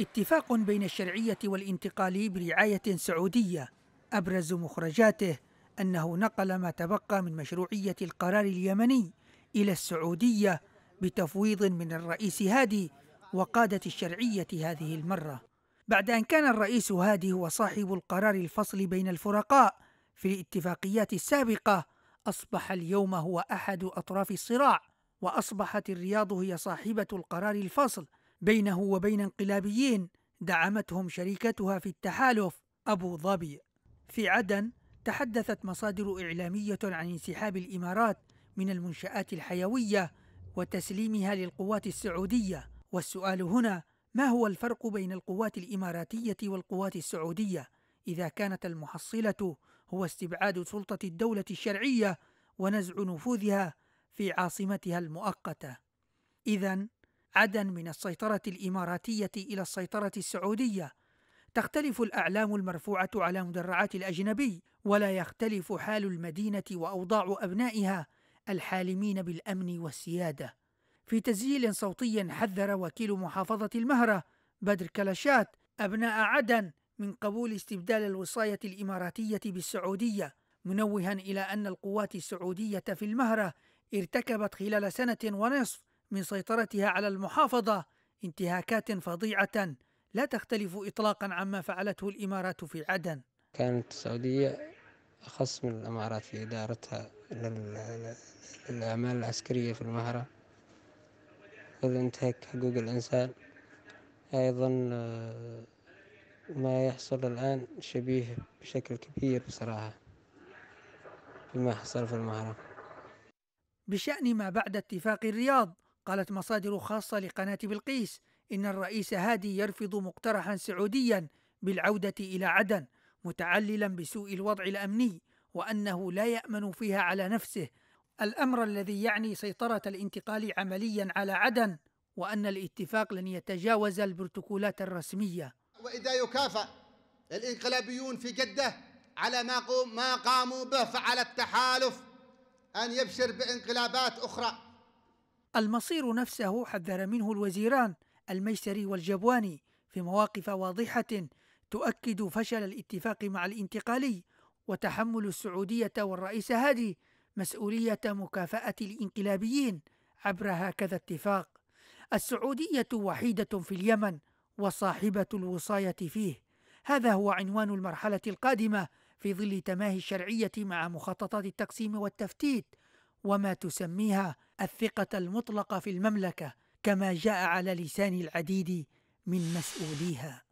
اتفاق بين الشرعية والانتقالي برعاية سعودية أبرز مخرجاته أنه نقل ما تبقى من مشروعية القرار اليمني إلى السعودية بتفويض من الرئيس هادي وقادة الشرعية هذه المرة بعد أن كان الرئيس هادي هو صاحب القرار الفصل بين الفرقاء في الاتفاقيات السابقة أصبح اليوم هو أحد أطراف الصراع وأصبحت الرياض هي صاحبة القرار الفاصل بينه وبين انقلابيين دعمتهم شركتها في التحالف أبو ظبي في عدن تحدثت مصادر إعلامية عن انسحاب الإمارات من المنشآت الحيوية وتسليمها للقوات السعودية والسؤال هنا ما هو الفرق بين القوات الإماراتية والقوات السعودية إذا كانت المحصلة هو استبعاد سلطة الدولة الشرعية ونزع نفوذها في عاصمتها المؤقته اذا عدا من السيطره الاماراتيه الى السيطره السعوديه تختلف الاعلام المرفوعه على مدرعات الاجنبي ولا يختلف حال المدينه واوضاع ابنائها الحالمين بالامن والسياده في تسجيل صوتي حذر وكيل محافظه المهره بدر كلاشات ابناء عدن من قبول استبدال الوصايه الاماراتيه بالسعوديه منوها الى ان القوات السعوديه في المهره ارتكبت خلال سنة ونصف من سيطرتها على المحافظة انتهاكات فظيعة لا تختلف إطلاقا عما فعلته الإمارات في عدن كانت السعودية أخص من الأمارات في إدارتها للأعمال العسكرية في المهرة والانتهاك حقوق الإنسان أيضا آه، ما يحصل الآن شبيه بشكل كبير بصراحة بما حصل في المهرة بشأن ما بعد اتفاق الرياض قالت مصادر خاصة لقناة بلقيس إن الرئيس هادي يرفض مقترحا سعوديا بالعودة إلى عدن متعللا بسوء الوضع الأمني وأنه لا يأمن فيها على نفسه الأمر الذي يعني سيطرة الانتقال عمليا على عدن وأن الاتفاق لن يتجاوز البروتوكولات الرسمية وإذا يكافأ الانقلابيون في جدة على ما قاموا به فعل التحالف أن يبشر بانقلابات أخرى المصير نفسه حذر منه الوزيران الميسري والجبواني في مواقف واضحة تؤكد فشل الاتفاق مع الانتقالي وتحمل السعودية والرئيس هادي مسؤولية مكافأة الانقلابيين عبر هكذا اتفاق. السعودية وحيدة في اليمن وصاحبة الوصاية فيه. هذا هو عنوان المرحلة القادمة في ظل تماهي الشرعية مع مخططات التقسيم والتفتيت وما تسميها الثقة المطلقة في المملكة كما جاء على لسان العديد من مسؤوليها